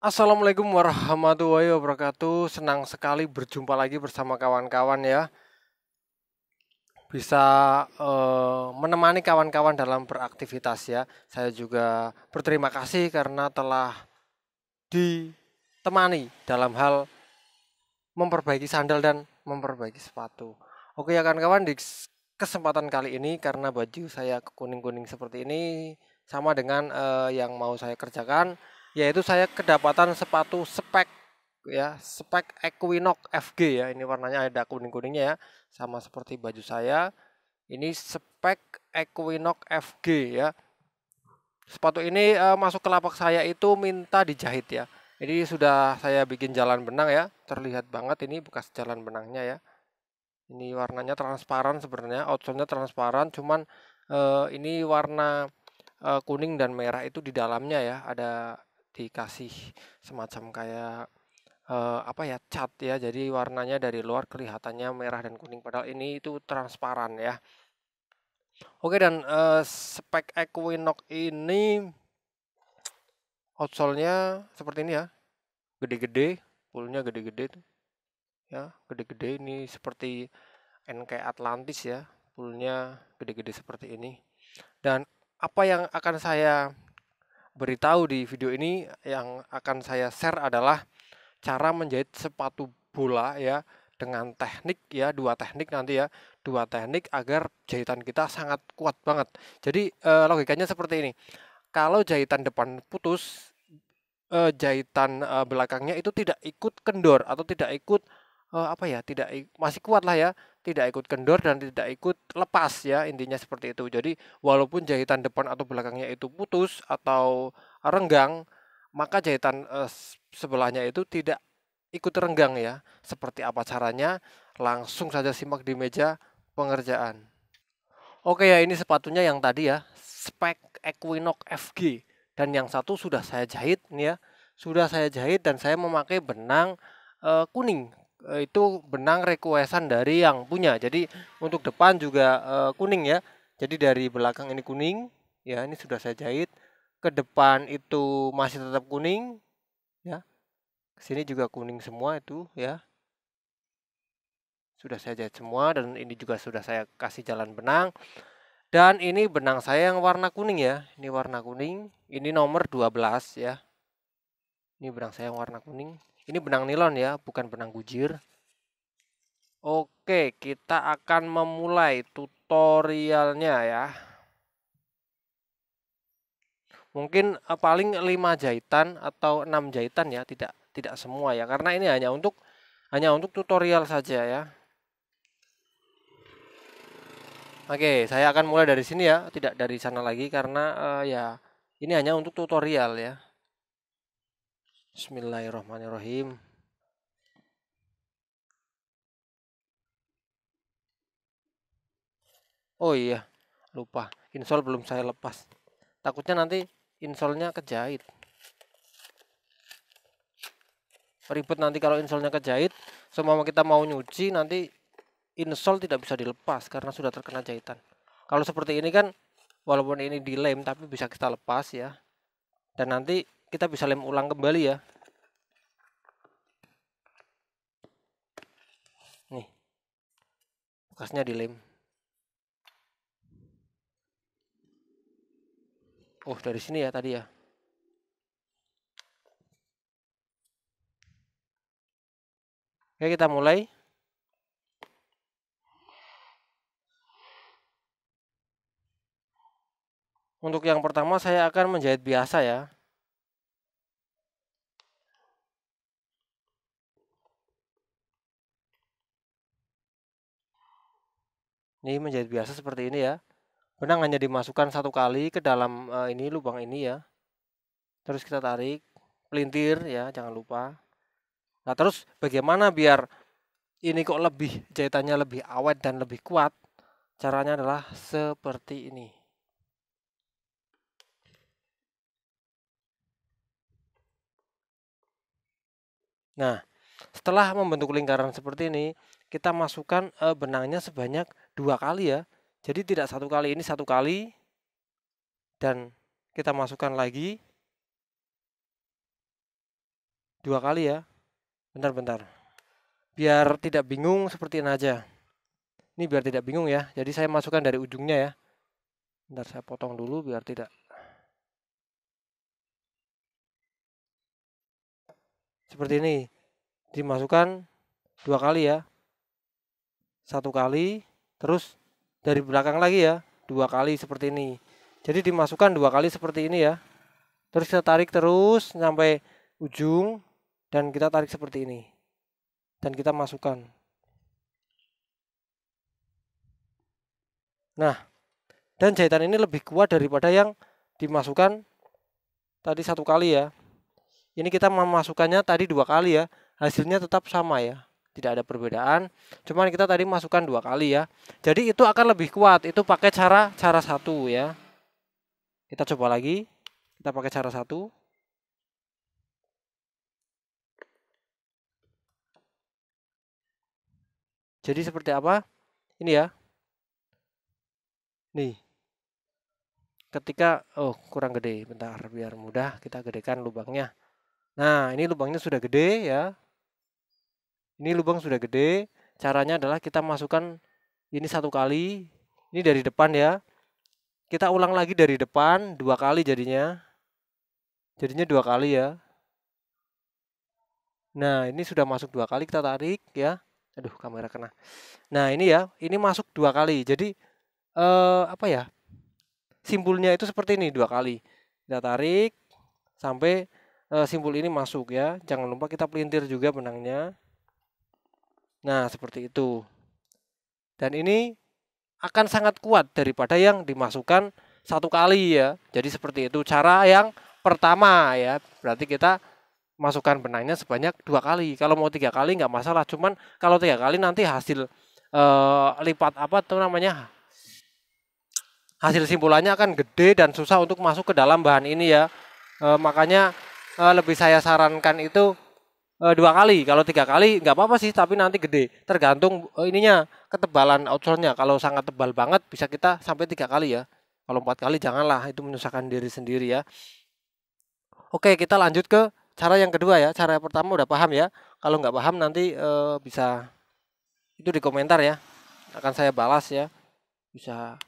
Assalamualaikum warahmatullahi wabarakatuh. Senang sekali berjumpa lagi bersama kawan-kawan ya. Bisa eh, menemani kawan-kawan dalam beraktivitas ya. Saya juga berterima kasih karena telah ditemani dalam hal memperbaiki sandal dan memperbaiki sepatu. Oke ya kawan-kawan di kesempatan kali ini karena baju saya kuning-kuning seperti ini sama dengan eh, yang mau saya kerjakan yaitu saya kedapatan sepatu spek ya spek Equinox FG ya ini warnanya ada kuning-kuningnya ya sama seperti baju saya ini spek Equinox FG ya sepatu ini e, masuk ke lapak saya itu minta dijahit ya ini sudah saya bikin jalan benang ya terlihat banget ini bekas jalan benangnya ya ini warnanya transparan sebenarnya outsole-nya transparan cuman e, ini warna e, kuning dan merah itu di dalamnya ya ada dikasih semacam kayak uh, apa ya cat ya jadi warnanya dari luar kelihatannya merah dan kuning padahal ini itu transparan ya oke dan uh, spek Equinox ini outsole-nya seperti ini ya gede-gede pulnya gede-gede tuh ya gede-gede ini seperti NK Atlantis ya pulnya gede-gede seperti ini dan apa yang akan saya beritahu di video ini yang akan saya share adalah cara menjahit sepatu bola ya dengan teknik ya dua teknik nanti ya dua teknik agar jahitan kita sangat kuat banget jadi e, logikanya seperti ini kalau jahitan depan putus e, jahitan e, belakangnya itu tidak ikut kendor atau tidak ikut uh, apa ya tidak masih kuat lah ya tidak ikut kendor dan tidak ikut lepas ya intinya seperti itu jadi walaupun jahitan depan atau belakangnya itu putus atau renggang maka jahitan uh, sebelahnya itu tidak ikut renggang ya seperti apa caranya langsung saja simak di meja pengerjaan oke ya ini sepatunya yang tadi ya spek Equinox FG dan yang satu sudah saya jahit nih ya sudah saya jahit dan saya memakai benang e, kuning Eh, itu benang requestan dari yang punya. Jadi untuk depan juga uh, kuning ya. Jadi dari belakang ini kuning, ya ini sudah saya jahit. Ke depan itu masih tetap kuning, ya. Sini juga kuning semua itu, ya. Sudah saya jahit semua dan ini juga sudah saya kasih jalan benang. Dan ini benang saya yang warna kuning ya. Ini warna kuning, ini nomor 12 ya. Ini benang saya yang warna kuning. Ini benang nilon ya, bukan benang gujir. Oke, kita akan memulai tutorialnya ya. Mungkin eh, paling 5 jahitan atau 6 jahitan ya, tidak tidak semua ya karena ini hanya untuk hanya untuk tutorial saja ya. Oke, saya akan mulai dari sini ya, tidak dari sana lagi karena uh, ya ini hanya untuk tutorial ya. Bismillahirrahmanirrahim. Oh iya, lupa. Insol belum saya lepas. Takutnya nanti insolnya kejahit. Ribet nanti kalau insolnya kejahit, semua kita mau nyuci nanti insol tidak bisa dilepas karena sudah terkena jahitan. Kalau seperti ini kan walaupun ini dilem tapi bisa kita lepas ya. Dan nanti kita bisa lem ulang kembali ya nih bekasnya dilem oh dari sini ya tadi ya oke kita mulai Untuk yang pertama saya akan menjahit biasa ya. Ini menjadi biasa seperti ini ya. Benang hanya dimasukkan satu kali ke dalam uh, ini lubang ini ya. Terus kita tarik pelintir ya, jangan lupa. Nah, terus bagaimana biar ini kok lebih jahitannya lebih awet dan lebih kuat? Caranya adalah seperti ini. Nah, setelah membentuk lingkaran seperti ini, kita masukkan e, benangnya sebanyak dua kali ya. Jadi tidak satu kali ini satu kali dan kita masukkan lagi dua kali ya. Bentar-bentar. Biar tidak bingung seperti ini aja. Ini biar tidak bingung ya. Jadi saya masukkan dari ujungnya ya. Bentar saya potong dulu biar tidak seperti ini dimasukkan dua kali ya satu kali terus dari belakang lagi ya dua kali seperti ini jadi dimasukkan dua kali seperti ini ya terus kita tarik terus sampai ujung dan kita tarik seperti ini dan kita masukkan nah dan jahitan ini lebih kuat daripada yang dimasukkan tadi satu kali ya ini kita memasukkannya tadi dua kali ya hasilnya tetap sama ya tidak ada perbedaan cuman kita tadi masukkan dua kali ya jadi itu akan lebih kuat itu pakai cara cara satu ya kita coba lagi kita pakai cara satu jadi seperti apa ini ya nih ketika oh kurang gede bentar biar mudah kita gedekan lubangnya nah ini lubangnya sudah gede ya ini lubang sudah gede caranya adalah kita masukkan ini satu kali ini dari depan ya kita ulang lagi dari depan dua kali jadinya jadinya dua kali ya nah ini sudah masuk dua kali kita tarik ya aduh kamera kena nah ini ya ini masuk dua kali jadi eh, apa ya simpulnya itu seperti ini dua kali kita tarik sampai eh, simpul ini masuk ya jangan lupa kita pelintir juga benangnya Nah, seperti itu. Dan ini akan sangat kuat daripada yang dimasukkan satu kali ya. Jadi seperti itu cara yang pertama ya. Berarti kita masukkan benangnya sebanyak dua kali. Kalau mau tiga kali nggak masalah. Cuman kalau tiga kali nanti hasil e, lipat apa tuh namanya hasil simpulannya akan gede dan susah untuk masuk ke dalam bahan ini ya. E, makanya e, lebih saya sarankan itu uh, dua kali. Kalau tiga kali nggak apa-apa sih, tapi nanti gede. Tergantung uh, ininya ketebalan outsole-nya. Kalau sangat tebal banget bisa kita sampai tiga kali ya. Kalau empat kali janganlah, itu menyusahkan diri sendiri ya. Oke, kita lanjut ke cara yang kedua ya. Cara yang pertama udah paham ya. Kalau nggak paham nanti uh, bisa itu di komentar ya. Akan saya balas ya. Bisa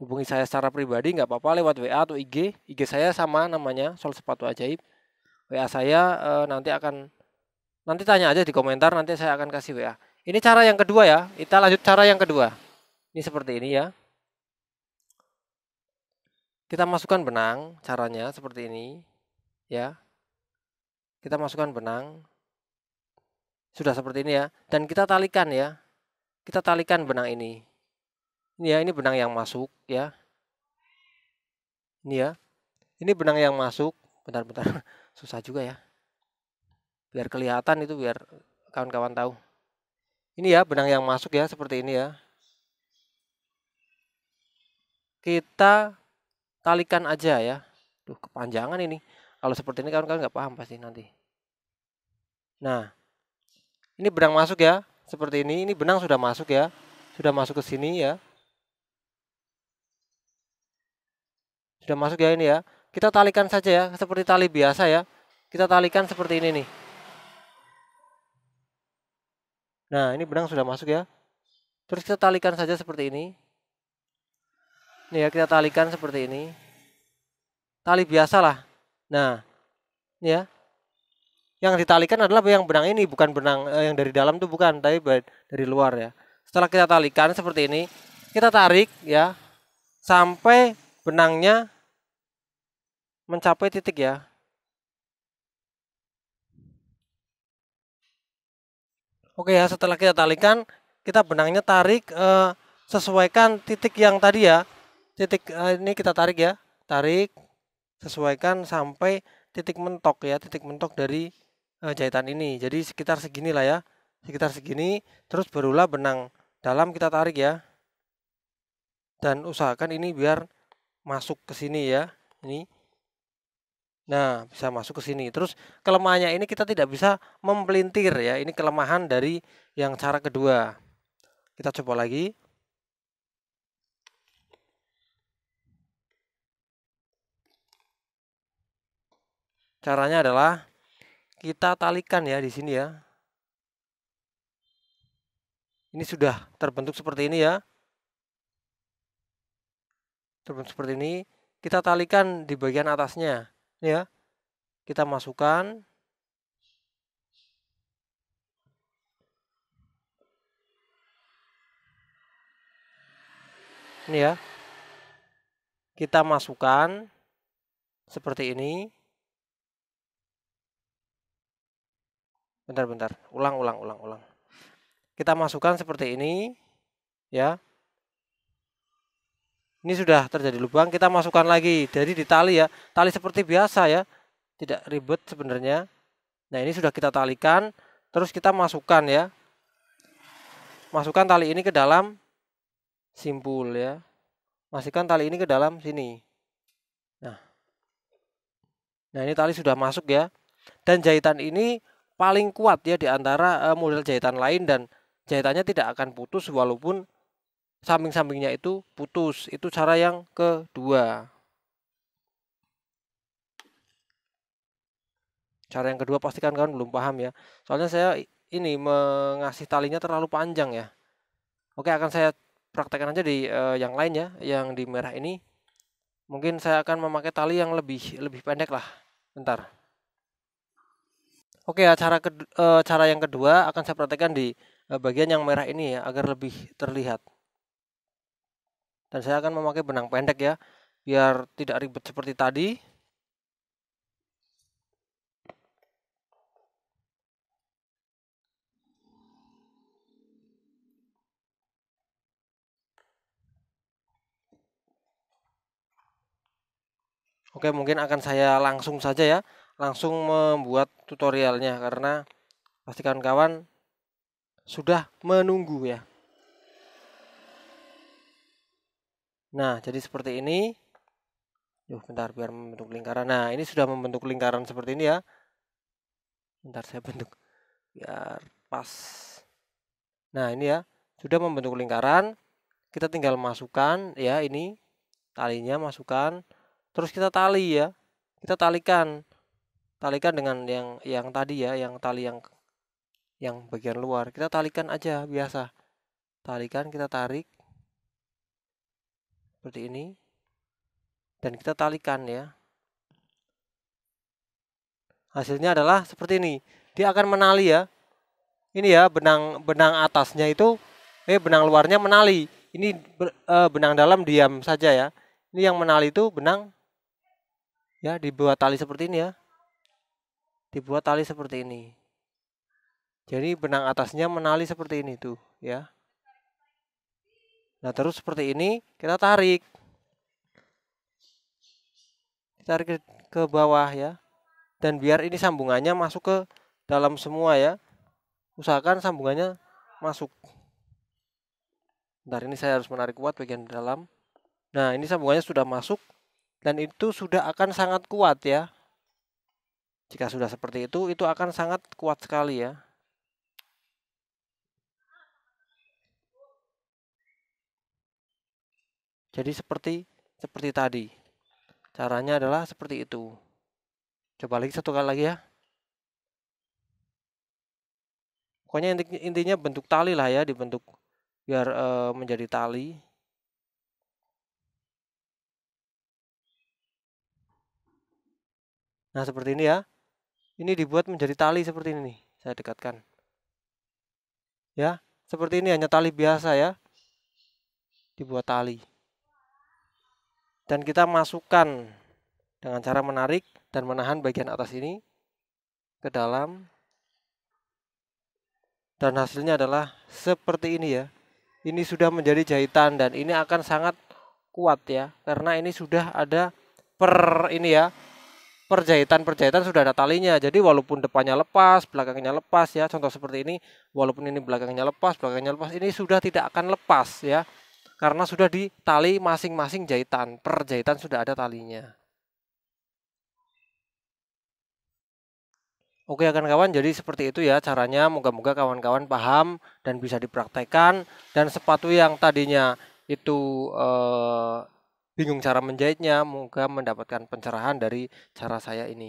hubungi saya secara pribadi nggak apa-apa lewat WA atau IG. IG saya sama namanya Sol Sepatu Ajaib. WA saya e, nanti akan nanti tanya aja di komentar nanti saya akan kasih WA. Ini cara yang kedua ya. Kita lanjut cara yang kedua. Ini seperti ini ya. Kita masukkan benang caranya seperti ini ya. Kita masukkan benang sudah seperti ini ya dan kita talikan ya. Kita talikan benang ini. Ini ya, ini benang yang masuk ya. Ini ya. Ini benang yang masuk. Bentar-bentar. susah juga ya biar kelihatan itu biar kawan-kawan tahu ini ya benang yang masuk ya seperti ini ya kita talikan aja ya tuh kepanjangan ini kalau seperti ini kawan-kawan nggak paham pasti nanti nah ini benang masuk ya seperti ini ini benang sudah masuk ya sudah masuk ke sini ya sudah masuk ya ini ya kita talikan saja ya seperti tali biasa ya kita talikan seperti ini nih nah ini benang sudah masuk ya terus kita talikan saja seperti ini ini ya kita talikan seperti ini tali biasa lah nah ini ya yang ditalikan adalah yang benang ini bukan benang eh, yang dari dalam tuh bukan tapi dari luar ya setelah kita talikan seperti ini kita tarik ya sampai benangnya mencapai titik ya. Oke ya, setelah kita talikan, kita benangnya tarik eh, sesuaikan titik yang tadi ya. Titik eh, ini kita tarik ya. Tarik sesuaikan sampai titik mentok ya, titik mentok dari eh, jahitan ini. Jadi sekitar segini lah ya. Sekitar segini terus barulah benang dalam kita tarik ya. Dan usahakan ini biar masuk ke sini ya. Ini Nah, bisa masuk ke sini. Terus kelemahannya ini kita tidak bisa mempelintir ya. Ini kelemahan dari yang cara kedua. Kita coba lagi. Caranya adalah kita talikan ya di sini ya. Ini sudah terbentuk seperti ini ya. Terbentuk seperti ini, kita talikan di bagian atasnya ya kita masukkan ini ya kita masukkan seperti ini bentar bentar ulang ulang ulang ulang kita masukkan seperti ini ya ini sudah terjadi lubang kita masukkan lagi jadi di tali ya tali seperti biasa ya tidak ribet sebenarnya nah ini sudah kita talikan terus kita masukkan ya masukkan tali ini ke dalam simpul ya masukkan tali ini ke dalam sini nah nah ini tali sudah masuk ya dan jahitan ini paling kuat ya di antara eh, model jahitan lain dan jahitannya tidak akan putus walaupun samping-sampingnya itu putus. Itu cara yang kedua. Cara yang kedua pastikan kalian belum paham ya. Soalnya saya ini mengasih talinya terlalu panjang ya. Oke, akan saya praktekkan aja di uh, yang lain ya, yang di merah ini. Mungkin saya akan memakai tali yang lebih lebih pendek lah. Bentar. Oke, cara ke, uh, eh, cara yang kedua akan saya praktekkan di uh, bagian yang merah ini ya agar lebih terlihat dan saya akan memakai benang pendek ya biar tidak ribet seperti tadi Oke, mungkin akan saya langsung saja ya, langsung membuat tutorialnya karena pastikan kawan sudah menunggu ya. Nah, jadi seperti ini. Duh, bentar biar membentuk lingkaran. Nah, ini sudah membentuk lingkaran seperti ini ya. Bentar saya bentuk biar pas. Nah, ini ya. Sudah membentuk lingkaran. Kita tinggal masukkan ya ini talinya masukkan. Terus kita tali ya. Kita talikan. Talikan dengan yang yang tadi ya, yang tali yang yang bagian luar. Kita talikan aja biasa. Talikan kita tarik seperti ini dan kita talikan ya hasilnya adalah seperti ini dia akan menali ya ini ya benang benang atasnya itu eh benang luarnya menali ini eh, benang dalam diam saja ya ini yang menali itu benang ya dibuat tali seperti ini ya dibuat tali seperti ini jadi benang atasnya menali seperti ini tuh ya Nah, terus seperti ini kita tarik. Kita tarik ke, bawah ya. Dan biar ini sambungannya masuk ke dalam semua ya. Usahakan sambungannya masuk. Bentar, ini saya harus menarik kuat bagian dalam. Nah, ini sambungannya sudah masuk dan itu sudah akan sangat kuat ya. Jika sudah seperti itu, itu akan sangat kuat sekali ya. Jadi seperti seperti tadi. Caranya adalah seperti itu. Coba lagi satu kali lagi ya. Pokoknya intinya bentuk tali lah ya, dibentuk biar e, menjadi tali. Nah, seperti ini ya. Ini dibuat menjadi tali seperti ini Saya dekatkan. Ya, seperti ini hanya tali biasa ya. Dibuat tali dan kita masukkan dengan cara menarik dan menahan bagian atas ini ke dalam dan hasilnya adalah seperti ini ya ini sudah menjadi jahitan dan ini akan sangat kuat ya karena ini sudah ada per ini ya perjahitan perjahitan sudah ada talinya jadi walaupun depannya lepas belakangnya lepas ya contoh seperti ini walaupun ini belakangnya lepas belakangnya lepas ini sudah tidak akan lepas ya karena sudah di tali masing-masing jahitan. Per jahitan sudah ada talinya. Oke kawan-kawan, jadi seperti itu ya caranya. Moga-moga kawan-kawan paham dan bisa dipraktekkan. Dan sepatu yang tadinya itu eh, bingung cara menjahitnya, moga mendapatkan pencerahan dari cara saya ini.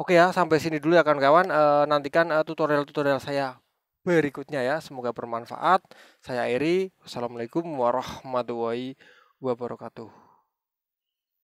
Oke ya, sampai sini dulu ya kawan-kawan. E, nantikan eh, tutorial-tutorial saya berikutnya ya. Semoga bermanfaat. Saya Eri. Wassalamualaikum warahmatullahi wabarakatuh.